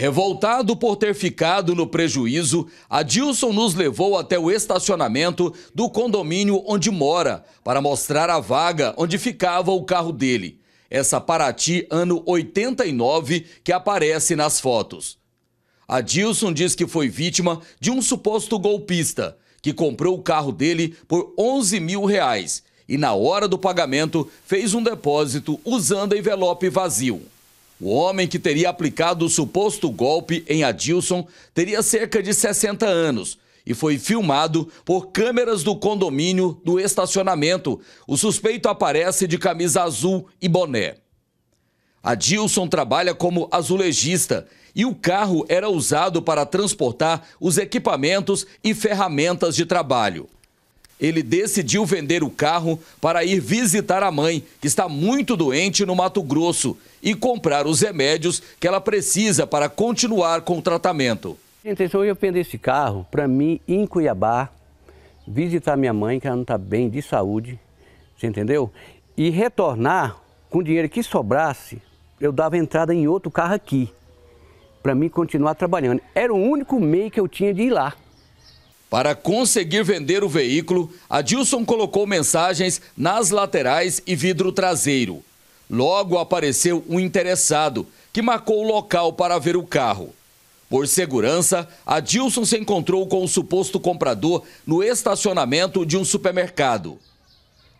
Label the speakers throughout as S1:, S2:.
S1: Revoltado por ter ficado no prejuízo, Adilson nos levou até o estacionamento do condomínio onde mora para mostrar a vaga onde ficava o carro dele. Essa Paraty ano 89 que aparece nas fotos. Adilson diz que foi vítima de um suposto golpista que comprou o carro dele por 11 mil reais e na hora do pagamento fez um depósito usando envelope vazio. O homem que teria aplicado o suposto golpe em Adilson teria cerca de 60 anos e foi filmado por câmeras do condomínio do estacionamento. O suspeito aparece de camisa azul e boné. Adilson trabalha como azulejista e o carro era usado para transportar os equipamentos e ferramentas de trabalho ele decidiu vender o carro para ir visitar a mãe, que está muito doente no Mato Grosso, e comprar os remédios que ela precisa para continuar com o tratamento.
S2: Gente, hoje então eu vendo esse carro para mim em Cuiabá, visitar minha mãe, que ela não está bem de saúde, você entendeu? E retornar com o dinheiro que sobrasse, eu dava entrada em outro carro aqui, para mim continuar trabalhando. Era o único meio que eu tinha de ir lá. Para conseguir
S1: vender o veículo, Adilson colocou mensagens nas laterais e vidro traseiro. Logo apareceu um interessado, que marcou o local para ver o carro. Por segurança, Adilson se encontrou com o suposto comprador no estacionamento de um supermercado.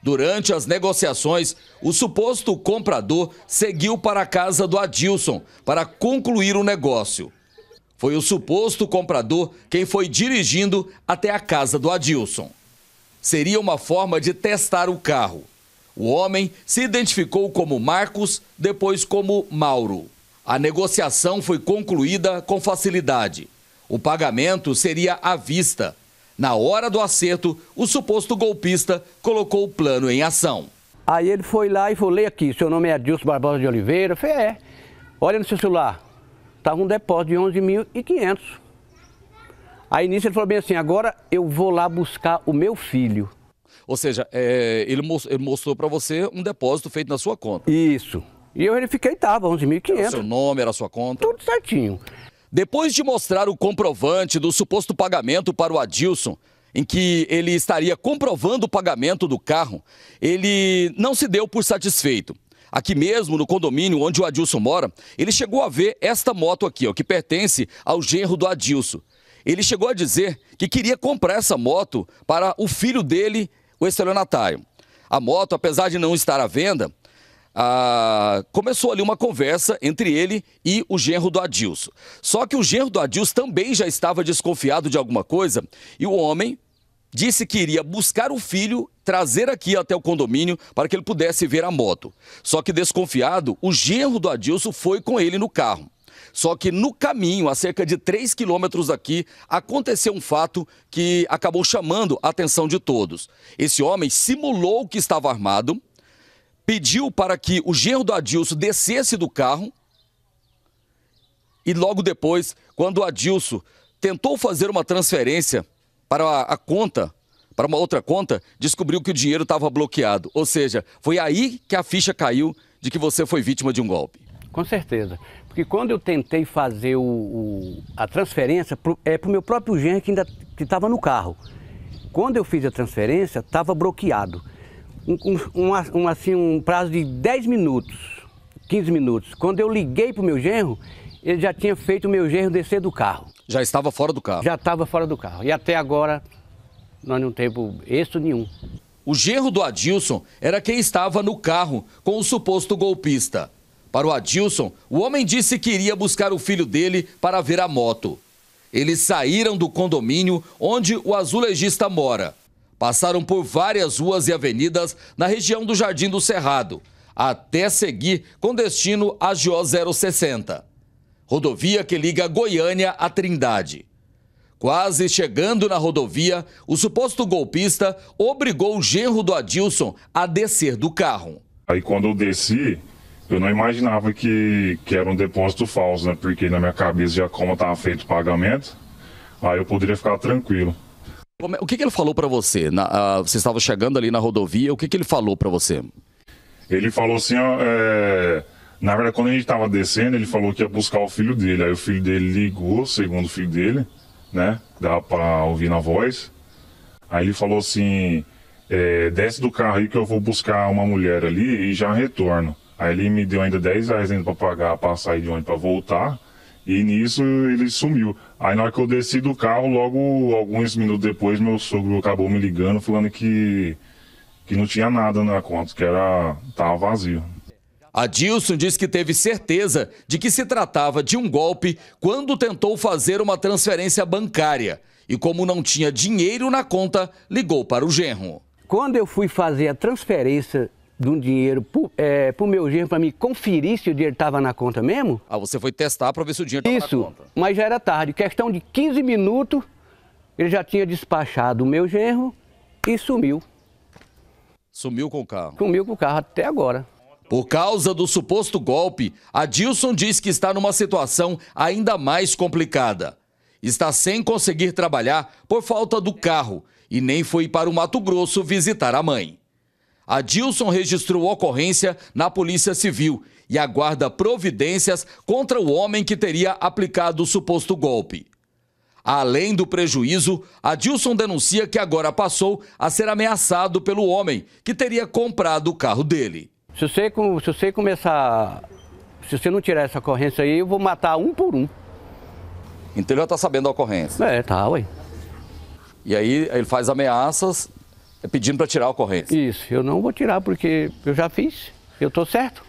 S1: Durante as negociações, o suposto comprador seguiu para a casa do Adilson para concluir o negócio. Foi o suposto comprador quem foi dirigindo até a casa do Adilson. Seria uma forma de testar o carro. O homem se identificou como Marcos, depois como Mauro. A negociação foi concluída com facilidade. O pagamento seria à vista. Na hora do acerto, o suposto golpista colocou o plano em ação.
S2: Aí ele foi lá e falou: Lê aqui, seu nome é Adilson Barbosa de Oliveira. Eu falei: É, olha no seu celular estava tá um depósito de 11.500. Aí nisso ele falou bem assim, agora eu vou lá buscar o meu filho. Ou seja, é, ele, mostrou para você um depósito
S1: feito na sua conta. Isso. E eu verifiquei, estava 11.500. Seu nome, era a sua conta? Tudo certinho. Depois de mostrar o comprovante do suposto pagamento para o Adilson, em que ele estaria comprovando o pagamento do carro, ele não se deu por satisfeito aqui mesmo no condomínio onde o Adilson mora, ele chegou a ver esta moto aqui, ó, que pertence ao genro do Adilson. Ele chegou a dizer que queria comprar essa moto para o filho dele, o estelionatário. A moto, apesar de não estar à venda, ah, começou ali uma conversa entre ele e o genro do Adilson. Só que o genro do Adilson também já estava desconfiado de alguma coisa e o homem disse que iria buscar o filho, trazer aqui até o condomínio para que ele pudesse ver a moto. Só que desconfiado, o genro do Adilson foi com ele no carro. Só que no caminho, a cerca de 3 quilômetros aqui, aconteceu um fato que acabou chamando a atenção de todos. Esse homem simulou que estava armado, pediu para que o genro do Adilson descesse do carro e logo depois, quando o Adilson tentou fazer uma transferência para a conta, para uma outra conta, descobriu que o dinheiro estava bloqueado. Ou seja, foi aí que a ficha caiu de que você foi vítima de um golpe.
S2: Com certeza. Porque quando eu tentei fazer o, o, a transferência, pro, é para o meu próprio genro que ainda estava no carro. Quando eu fiz a transferência, estava bloqueado. Um, um, um, assim, um prazo de 10 minutos, 15 minutos. Quando eu liguei para o meu genro, ele já tinha feito o meu genro descer do carro. Já estava fora do carro? Já estava fora do carro. E até agora nós não temos êxito nenhum. O genro do Adilson era quem estava no carro
S1: com o suposto golpista. Para o Adilson, o homem disse que iria buscar o filho dele para ver a moto. Eles saíram do condomínio onde o azulejista mora. Passaram por várias ruas e avenidas na região do Jardim do Cerrado, até seguir com destino a GO 060 rodovia que liga Goiânia a Trindade. Quase chegando na rodovia, o suposto golpista obrigou o genro do Adilson a descer do carro.
S3: Aí quando eu desci, eu não imaginava que, que era um depósito falso, né? Porque na minha cabeça já como estava feito o pagamento, aí eu poderia ficar tranquilo.
S1: É, o que, que ele falou para você? Na, uh, você estava chegando ali na rodovia, o que, que ele falou para você?
S3: Ele falou assim, ó, é na verdade, quando a gente estava descendo, ele falou que ia buscar o filho dele. Aí o filho dele ligou, segundo o filho dele, né? Dá para ouvir na voz. Aí ele falou assim: é, desce do carro aí que eu vou buscar uma mulher ali e já retorno. Aí ele me deu ainda 10 reais ainda para pagar para sair de onde para voltar. E nisso ele sumiu. Aí na hora que eu desci do carro, logo alguns minutos depois, meu sogro acabou me ligando falando que, que não tinha nada na conta, que era tava vazio.
S1: Adilson diz que teve certeza de que se tratava de um golpe quando tentou fazer uma transferência bancária e, como não tinha dinheiro na conta, ligou para o genro.
S2: Quando eu fui fazer a transferência de um dinheiro para é, meu genro para me conferir se o dinheiro estava na conta mesmo. Ah, você foi testar para ver se o dinheiro estava na conta. Isso, mas já era tarde. Questão de 15 minutos, ele já tinha despachado o meu genro e sumiu. Sumiu com o carro? Sumiu com o carro até agora.
S1: Por causa do suposto golpe, Adilson diz que está numa situação ainda mais complicada. Está sem conseguir trabalhar por falta do carro e nem foi para o Mato Grosso visitar a mãe. Adilson registrou ocorrência na Polícia Civil e aguarda providências contra o homem que teria aplicado o suposto golpe. Além do prejuízo, Adilson denuncia que agora passou a ser ameaçado pelo homem que teria comprado o carro dele.
S2: Se você, se você começar, se você não tirar essa ocorrência aí, eu vou matar um por um.
S1: Então ele já está sabendo da ocorrência? É, tá, ué. E aí ele faz ameaças é pedindo para tirar a ocorrência? Isso, eu não vou
S2: tirar porque eu já fiz, eu estou certo.